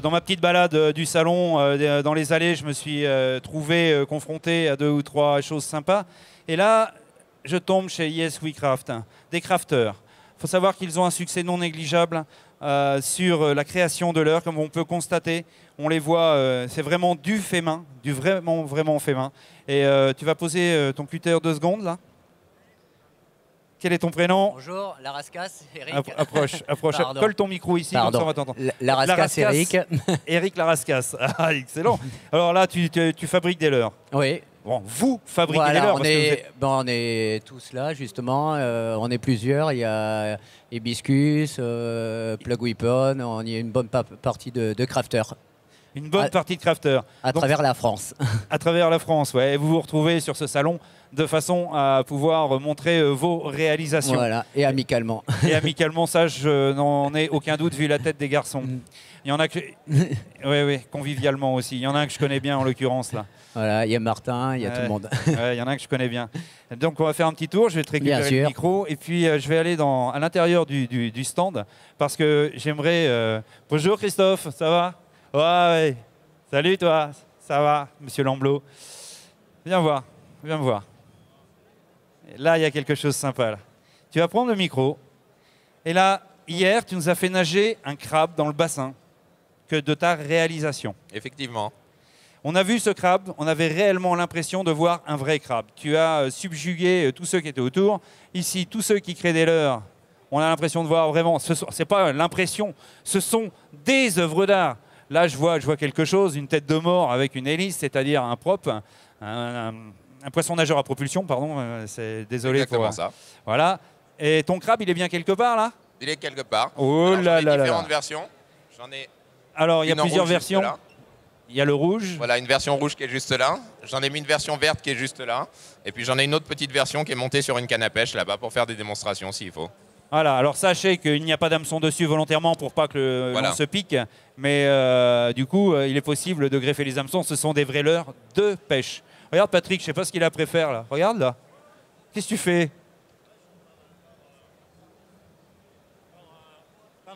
Euh, dans ma petite balade euh, du salon, euh, dans les allées, je me suis trouvé confronté à deux ou trois choses sympas. Et là, je tombe chez Yes We Craft, hein, des crafters. Il faut savoir qu'ils ont un succès non négligeable sur la création de l'heure, comme on peut constater. On les voit, c'est vraiment du fait main, du vraiment, vraiment fait main. Et tu vas poser ton cutter deux secondes là quel est ton prénom Bonjour, Larascas, Eric. approche, approche. Colle ton micro ici, Pardon. on Eric. Eric Larascas. Ah, excellent. Alors là, tu, fabriques des leurres. Oui. Bon, vous fabriquez des leurres. On, est, bon, on est tous là, justement. Euh, on est plusieurs. Il y a Hibiscus, euh, Plug Weapon. On y a une bonne partie de, de crafters une bonne partie de crafter. À travers la France. à travers la France, ouais. Et vous vous retrouvez sur ce salon de façon à pouvoir montrer euh, vos réalisations. Voilà, et amicalement. et amicalement, ça, je n'en ai aucun doute vu la tête des garçons. Mm. Il y en a que. Oui, oui, convivialement aussi. Il y en a un que je connais bien en l'occurrence, là. Voilà, il y a Martin, il y a tout le monde. ouais, il y en a un que je connais bien. Donc, on va faire un petit tour. Je vais te récupérer le micro. Et puis, euh, je vais aller dans, à l'intérieur du, stand parce que j'aimerais. Euh, Bonjour Christophe, ça va Ouais, salut toi, ça va, monsieur Lamblot. Viens voir, viens me voir. là, il y a quelque chose de sympa. Tu vas prendre le micro. Et là, hier, tu nous as fait nager un crabe dans le bassin que de ta réalisation. Effectivement. On a vu ce crabe, on avait réellement l'impression de voir un vrai crabe. Tu as euh, subjugué euh, tous ceux qui étaient autour. Ici, tous ceux qui créent des leurs, on a l'impression de voir vraiment, ce n'est pas euh, l'impression, ce sont des œuvres d'art. Là, je vois, je vois quelque chose, une tête de mort avec une hélice, c'est-à-dire un prop, un, poisson nageur à propulsion, pardon. Euh, c'est désolé Exactement euh, ça. Voilà. Et ton crabe, il est bien quelque part là Il est quelque part. Oh là Alors, Différentes versions. J'en ai. Alors, il y a plusieurs versions. Il y a le rouge. Voilà, une version rouge qui est juste là. J'en ai mis une version verte qui est juste là. Et puis j'en ai une autre petite version qui est montée sur une canne à pêche là-bas pour faire des démonstrations s'il faut. Voilà, alors sachez qu'il n'y a pas d'hameçon dessus volontairement pour pas que le se pique, mais euh, du coup, euh, il est possible de greffer les hameçons. Ce sont des vrais leurres de pêche. Regarde Patrick, je sais pas ce qu'il a préféré là. Regarde là. Qu'est-ce que tu fais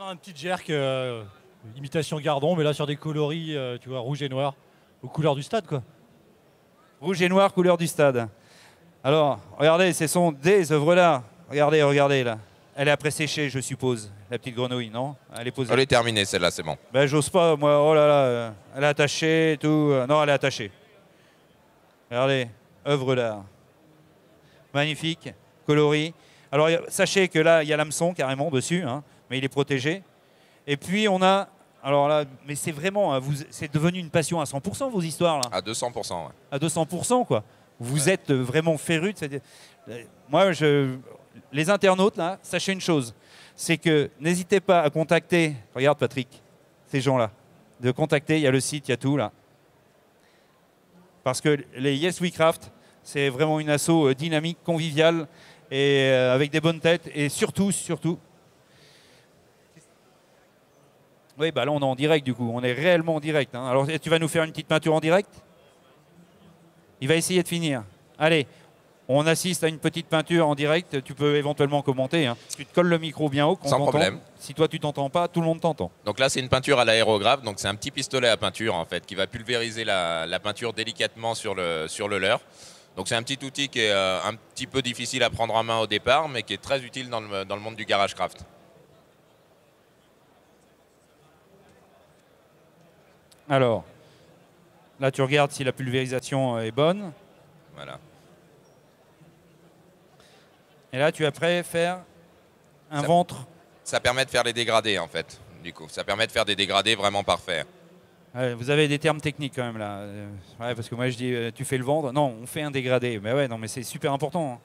un petit jerk, euh, imitation Gardon, mais là sur des coloris, tu vois, rouge et noir, aux couleurs du stade quoi. Rouge et noir, couleur du stade. Alors, regardez, ce sont des œuvres là. Regardez, regardez là. Elle est après séchée, je suppose, la petite grenouille, non Elle est posée. Elle est terminée, celle-là, c'est bon. Ben, j'ose pas, moi, oh là là, euh, elle est attachée et tout. Euh, non, elle est attachée. Regardez, œuvre d'art. Magnifique, coloris. Alors, sachez que là, il y a l'hameçon carrément dessus, hein, mais il est protégé. Et puis, on a. Alors là, mais c'est vraiment. Hein, c'est devenu une passion à 100%, vos histoires, là À 200%, ouais. À 200%, quoi. Vous êtes vraiment féru euh, Moi, je les internautes, là, sachez une chose, c'est que n'hésitez pas à contacter, regarde Patrick, ces gens-là, de contacter, il y a le site, il y a tout là. Parce que les Yes We Craft, c'est vraiment une asso euh, dynamique, conviviale, et euh, avec des bonnes têtes, et surtout, surtout... Oui, bah là on est en direct du coup, on est réellement en direct. Hein. Alors tu vas nous faire une petite peinture en direct Il va essayer de finir. Allez, on assiste à une petite peinture en direct. Tu peux éventuellement commenter. Hein. Tu te colles le micro bien haut. Sans problème. Si toi tu t'entends pas, tout le monde t'entend. Donc là, c'est une peinture à l'aérographe. Donc c'est un petit pistolet à peinture en fait qui va pulvériser la, peinture délicatement sur le sur le leurre. Donc c'est un petit outil qui est euh, un petit peu difficile à prendre en main au départ, mais qui est très utile dans le, dans le monde du garage craft. Alors, là tu regardes si la pulvérisation est bonne. Voilà. Et là, tu après faire un ventre. Ça permet de faire les dégradés, en fait, du coup. Ça permet de faire des dégradés vraiment parfaits. vous avez des termes techniques quand même là. Euh, ouais, parce que moi je dis, euh, tu fais le ventre. Non, on fait un dégradé. Mais ben ouais, non, mais c'est super important. Hein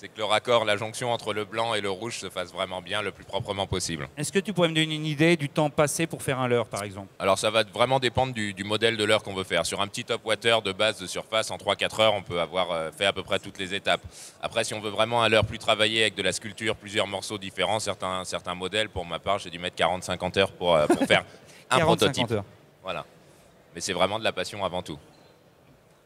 c'est que le raccord, la jonction entre le blanc et le rouge se fasse vraiment bien, le plus proprement possible. Est-ce que tu pourrais me donner une idée du temps passé pour faire un leurre, par exemple Alors, ça va vraiment dépendre du, modèle de leurre qu'on veut faire. Sur un petit top water de base de surface, en 3-4 heures, on peut avoir euh, fait à peu près toutes les étapes. Après, si on veut vraiment un leurre plus travaillé avec de la sculpture, plusieurs morceaux différents, certains, certains modèles, pour ma part, j'ai dû mettre 40-50 heures pour, euh, faire un prototype. Voilà. Mais c'est vraiment de la passion avant tout.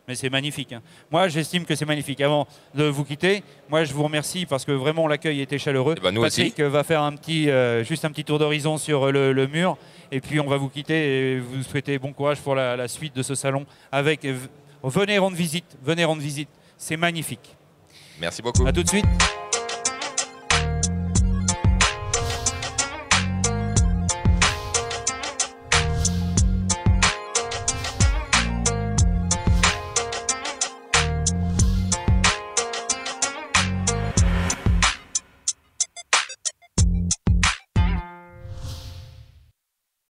Mais c'est magnifique. Hein. Moi, j'estime que c'est magnifique. Avant de vous quitter, moi, je vous remercie parce que vraiment l'accueil était chaleureux. Eh ben, Patrick va faire un petit, euh, juste un petit tour d'horizon sur euh, le, mur. Et puis, on va vous quitter et vous souhaiter bon courage pour la, la suite de ce salon. Avec, venez rendre visite. Venez rendre visite. C'est magnifique. Merci beaucoup. A tout de suite.